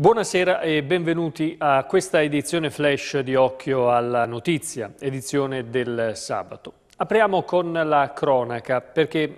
Buonasera e benvenuti a questa edizione flash di Occhio alla Notizia, edizione del sabato. Apriamo con la cronaca perché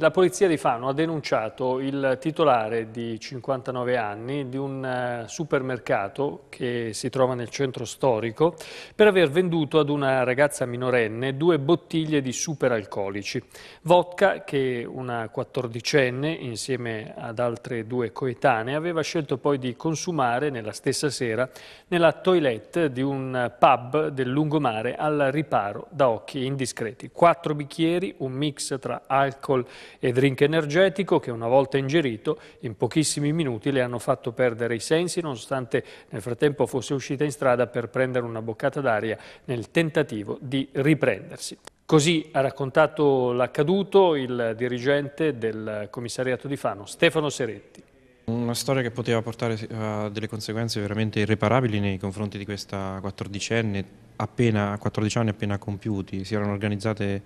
la polizia di Fano ha denunciato il titolare di 59 anni di un eh, supermercato che si trova nel centro storico per aver venduto ad una ragazza minorenne due bottiglie di superalcolici. Vodka che una quattordicenne insieme ad altre due coetanee aveva scelto poi di consumare nella stessa sera nella toilette di un pub del lungomare al riparo da occhi indiscreti suggeriti 4 bicchieri, un mix tra alcol e drink energetico che una volta ingerito in pochissimi minuti le hanno fatto perdere i sensi nonostante nel frattempo fosse uscita in strada per prendere una boccata d'aria nel tentativo di riprendersi. Così ha raccontato l'accaduto il dirigente del commissariato di Fano, Stefano Seretti. Una storia che poteva portare a eh, delle conseguenze veramente irreparabili nei confronti di questa quattordicenne, appena 14 anni appena compiuti. Si erano organizzate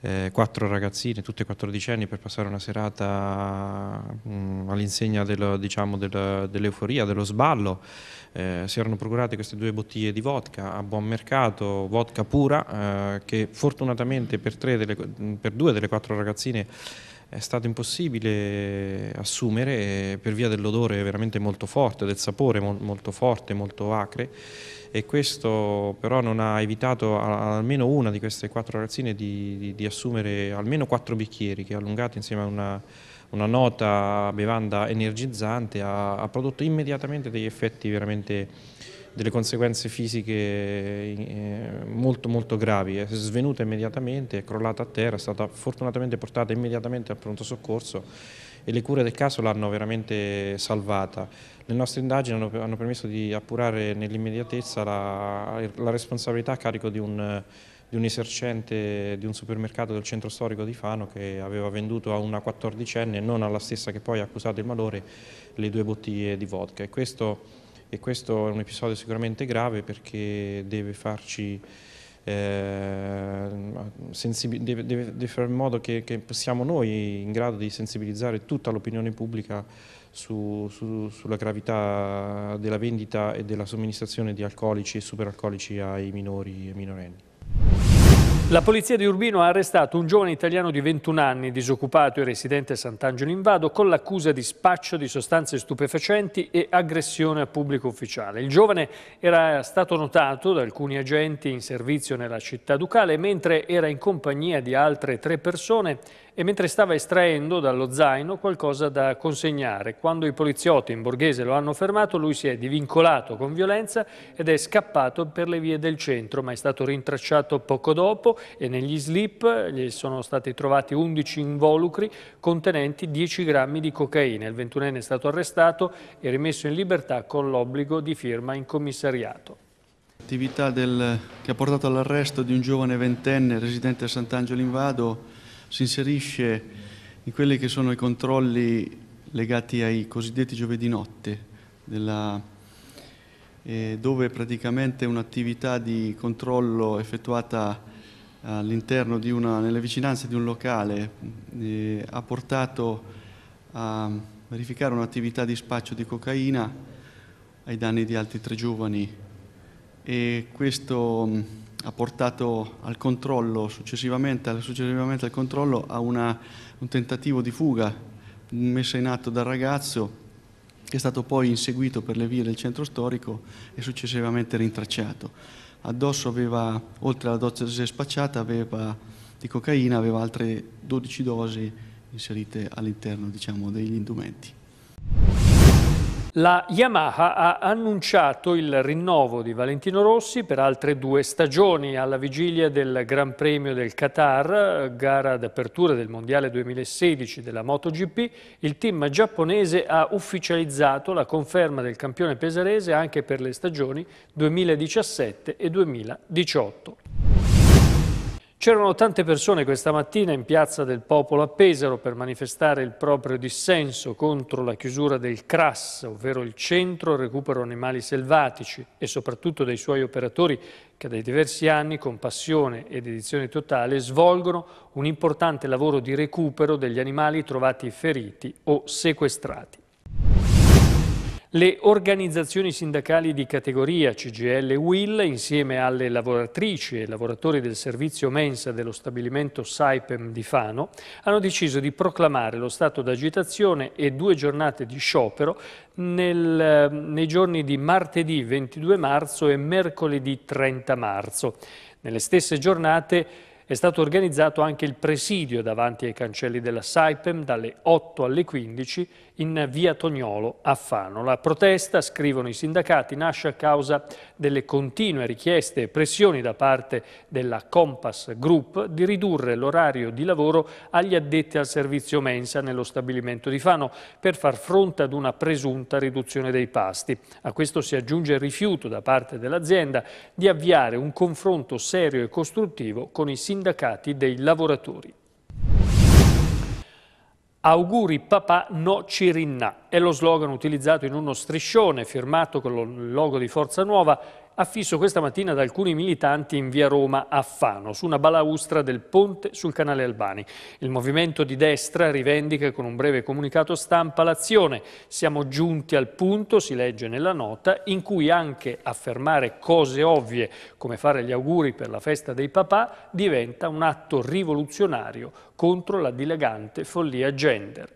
eh, quattro ragazzine, tutte 14 per passare una serata mm, all'insegna del, diciamo, del, dell'euforia, dello sballo. Eh, si erano procurate queste due bottiglie di vodka a buon mercato, vodka pura, eh, che fortunatamente per, delle, per due delle quattro ragazzine è stato impossibile assumere eh, per via dell'odore veramente molto forte, del sapore molto forte, molto acre e questo però non ha evitato almeno una di queste quattro ragazzine di, di, di assumere almeno quattro bicchieri che allungati insieme a una, una nota bevanda energizzante ha, ha prodotto immediatamente degli effetti veramente delle conseguenze fisiche eh, molto molto gravi, è svenuta immediatamente, è crollata a terra, è stata fortunatamente portata immediatamente al pronto soccorso e le cure del caso l'hanno veramente salvata. Le nostre indagini hanno, permesso di appurare nell'immediatezza la, la, responsabilità a carico di un, di un esercente di un supermercato del centro storico di Fano che aveva venduto a una 14enne non alla stessa che poi ha accusato il malore le due bottiglie di vodka. E questo e questo è un episodio sicuramente grave perché deve farci eh, deve, deve, deve, fare in modo che, che, siamo noi in grado di sensibilizzare tutta l'opinione pubblica su, su, sulla gravità della vendita e della somministrazione di alcolici e superalcolici ai minori e minorenni. La polizia di Urbino ha arrestato un giovane italiano di 21 anni, disoccupato e residente a Sant'Angelo in Vado, con l'accusa di spaccio di sostanze stupefacenti e aggressione a pubblico ufficiale. Il giovane era stato notato da alcuni agenti in servizio nella città ducale, mentre era in compagnia di altre tre persone e mentre stava estraendo dallo zaino qualcosa da consegnare. Quando i poliziotti in borghese lo hanno fermato, lui si è divincolato con violenza ed è scappato per le vie del centro, ma è stato rintracciato poco dopo e negli slip gli sono stati trovati 11 involucri contenenti 10 grammi di cocaina. Il 21enne è stato arrestato e rimesso in libertà con l'obbligo di firma in commissariato L'attività che ha portato all'arresto di un giovane ventenne residente a Sant'Angelo in Vado si inserisce in quelli che sono i controlli legati ai cosiddetti giovedì notte, della, eh, dove praticamente un'attività di controllo effettuata all'interno di una, nelle vicinanze di un locale mm, eh, ha portato a verificare un'attività di spaccio di cocaina ai danni di altri tre giovani e questo mm, ha portato al controllo, successivamente, successivamente al controllo, a una, un tentativo di fuga messa in atto dal ragazzo che è stato poi inseguito per le vie del centro storico e successivamente rintracciato. Addosso aveva, oltre alla dose spacciata, aveva, di cocaina, aveva altre 12 dosi inserite all'interno diciamo, degli indumenti. La Yamaha ha annunciato il rinnovo di Valentino Rossi per altre due stagioni alla vigilia del Gran Premio del Qatar, gara d'apertura del Mondiale 2016 della MotoGP. Il team giapponese ha ufficializzato la conferma del campione pesarese anche per le stagioni 2017 e 2018. C'erano tante persone questa mattina in piazza del Popolo a Pesaro per manifestare il proprio dissenso contro la chiusura del CRAS, ovvero il Centro Recupero Animali Selvatici, e soprattutto dei suoi operatori che dai diversi anni, con passione ed edizione totale, svolgono un importante lavoro di recupero degli animali trovati feriti o sequestrati. Le organizzazioni sindacali di categoria CGL Will, insieme alle lavoratrici e lavoratori del servizio mensa dello stabilimento Saipem di Fano, hanno deciso di proclamare lo stato d'agitazione e due giornate di sciopero nel, eh, nei giorni di martedì 22 marzo e mercoledì 30 marzo. Nelle stesse giornate è stato organizzato anche il presidio davanti ai cancelli della Saipem dalle 8 alle 15 in via Tognolo a Fano. La protesta, scrivono i sindacati, nasce a causa delle continue richieste e pressioni da parte della Compass Group di ridurre l'orario di lavoro agli addetti al servizio mensa nello stabilimento di Fano per far fronte ad una presunta riduzione dei pasti. A questo si aggiunge il rifiuto da parte dell'azienda di avviare un confronto serio e costruttivo con i sindacati sindacati dei lavoratori. Auguri papà no Cirinna è lo slogan utilizzato in uno striscione firmato con il logo di Forza Nuova affisso questa mattina da alcuni militanti in via Roma a Fano, su una balaustra del ponte sul canale Albani. Il movimento di destra rivendica con un breve comunicato stampa l'azione. Siamo giunti al punto, si legge nella nota, in cui anche affermare cose ovvie, come fare gli auguri per la festa dei papà, diventa un atto rivoluzionario contro la dilagante follia gender.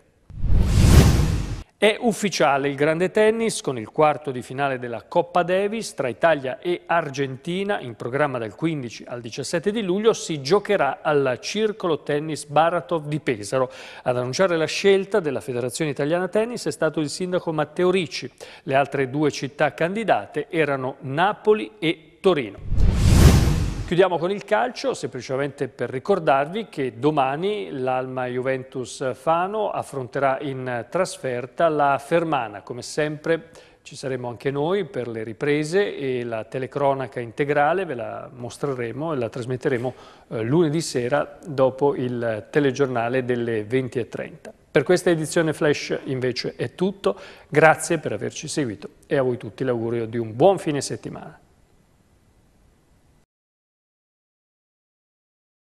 È ufficiale il grande tennis con il quarto di finale della Coppa Davis tra Italia e Argentina in programma dal 15 al 17 di luglio si giocherà al Circolo Tennis Baratov di Pesaro. Ad annunciare la scelta della Federazione Italiana Tennis è stato il sindaco Matteo Ricci. Le altre due città candidate erano Napoli e Torino. Chiudiamo con il calcio, semplicemente per ricordarvi che domani l'Alma Juventus Fano affronterà in trasferta la Fermana. Come sempre ci saremo anche noi per le riprese e la telecronaca integrale ve la mostreremo e la trasmetteremo eh, lunedì sera dopo il telegiornale delle 20.30. Per questa edizione Flash invece è tutto, grazie per averci seguito e a voi tutti l'augurio di un buon fine settimana.